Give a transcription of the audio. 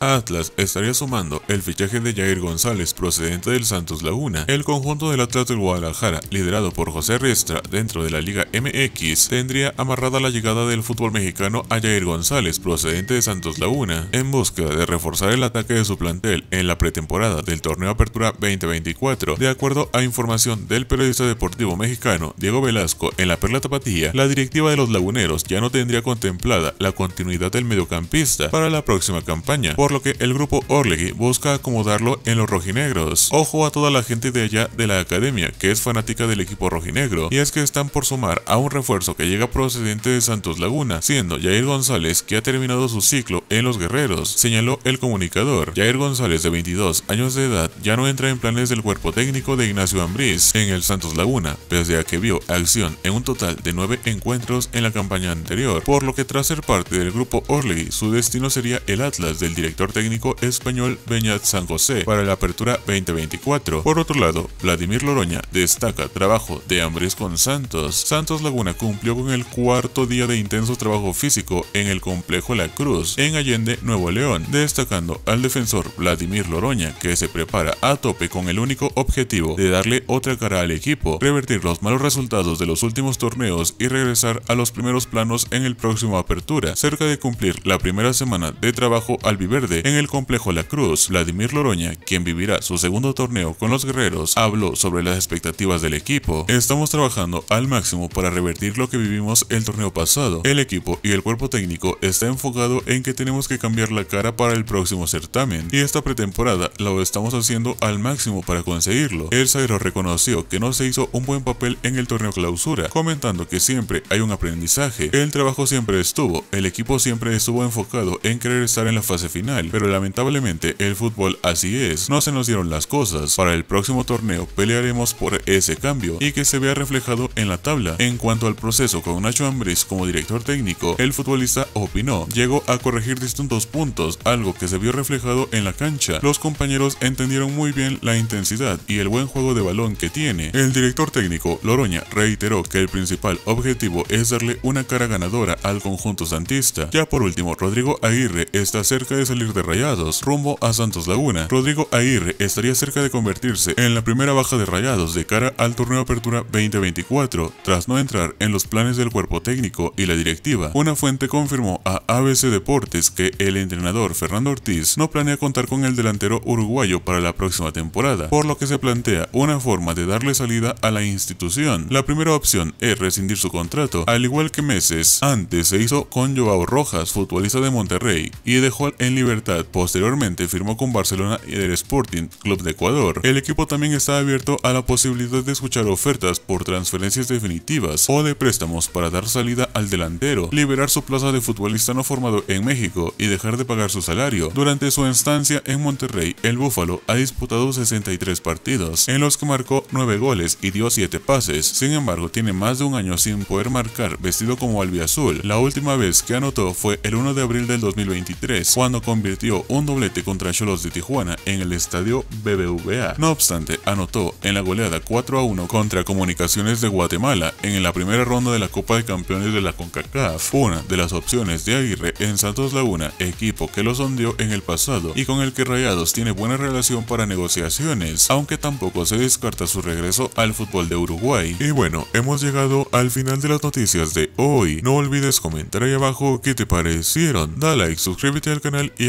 Atlas estaría sumando el fichaje de Jair González procedente del Santos Laguna. El conjunto del Atlas de Guadalajara, liderado por José Riestra dentro de la Liga MX, tendría amarrada la llegada del fútbol mexicano a Jair González procedente de Santos Laguna, en búsqueda de reforzar el ataque de su plantel en la pretemporada del torneo Apertura 2024. De acuerdo a información del periodista deportivo mexicano Diego Velasco en la Perla Tapatía, la directiva de los laguneros ya no tendría contemplada la continuidad del mediocampista para la próxima campaña, por que el grupo Orlegi busca acomodarlo en los rojinegros. Ojo a toda la gente de allá de la academia que es fanática del equipo rojinegro, y es que están por sumar a un refuerzo que llega procedente de Santos Laguna, siendo Jair González que ha terminado su ciclo en los guerreros, señaló el comunicador. Jair González, de 22 años de edad, ya no entra en planes del cuerpo técnico de Ignacio Ambriz en el Santos Laguna, pese a que vio acción en un total de nueve encuentros en la campaña anterior, por lo que tras ser parte del grupo Orlegi, su destino sería el Atlas del director técnico español Beñat San José para la apertura 2024. Por otro lado, Vladimir Loroña destaca trabajo de Ambris con Santos. Santos Laguna cumplió con el cuarto día de intenso trabajo físico en el complejo La Cruz, en Allende, Nuevo León, destacando al defensor Vladimir Loroña, que se prepara a tope con el único objetivo de darle otra cara al equipo, revertir los malos resultados de los últimos torneos y regresar a los primeros planos en el próximo apertura, cerca de cumplir la primera semana de trabajo al viver en el complejo La Cruz, Vladimir Loroña, quien vivirá su segundo torneo con los guerreros, habló sobre las expectativas del equipo. Estamos trabajando al máximo para revertir lo que vivimos el torneo pasado. El equipo y el cuerpo técnico está enfocado en que tenemos que cambiar la cara para el próximo certamen y esta pretemporada lo estamos haciendo al máximo para conseguirlo. El Zairo reconoció que no se hizo un buen papel en el torneo clausura, comentando que siempre hay un aprendizaje. El trabajo siempre estuvo, el equipo siempre estuvo enfocado en querer estar en la fase final pero lamentablemente el fútbol así es, no se nos dieron las cosas. Para el próximo torneo pelearemos por ese cambio y que se vea reflejado en la tabla. En cuanto al proceso con Nacho Ambriz como director técnico, el futbolista opinó, llegó a corregir distintos puntos, algo que se vio reflejado en la cancha. Los compañeros entendieron muy bien la intensidad y el buen juego de balón que tiene. El director técnico Loroña reiteró que el principal objetivo es darle una cara ganadora al conjunto santista. Ya por último, Rodrigo Aguirre está cerca de salir de Rayados rumbo a Santos Laguna. Rodrigo Aguirre estaría cerca de convertirse en la primera baja de Rayados de cara al torneo Apertura 2024, tras no entrar en los planes del cuerpo técnico y la directiva. Una fuente confirmó a ABC Deportes que el entrenador Fernando Ortiz no planea contar con el delantero uruguayo para la próxima temporada, por lo que se plantea una forma de darle salida a la institución. La primera opción es rescindir su contrato, al igual que meses antes se hizo con Joao Rojas, futbolista de Monterrey, y dejó en libertad posteriormente firmó con Barcelona y el Sporting Club de Ecuador. El equipo también está abierto a la posibilidad de escuchar ofertas por transferencias definitivas o de préstamos para dar salida al delantero, liberar su plaza de futbolista no formado en México y dejar de pagar su salario. Durante su estancia en Monterrey, el Búfalo ha disputado 63 partidos, en los que marcó 9 goles y dio 7 pases. Sin embargo, tiene más de un año sin poder marcar vestido como albiazul. La última vez que anotó fue el 1 de abril del 2023, cuando convirtió un doblete contra Cholos de Tijuana en el estadio BBVA. No obstante, anotó en la goleada 4 a 1 contra Comunicaciones de Guatemala en la primera ronda de la Copa de Campeones de la CONCACAF, una de las opciones de Aguirre en Santos Laguna, equipo que los hundió en el pasado y con el que Rayados tiene buena relación para negociaciones, aunque tampoco se descarta su regreso al fútbol de Uruguay. Y bueno, hemos llegado al final de las noticias de hoy. No olvides comentar ahí abajo qué te parecieron. Da like, suscríbete al canal y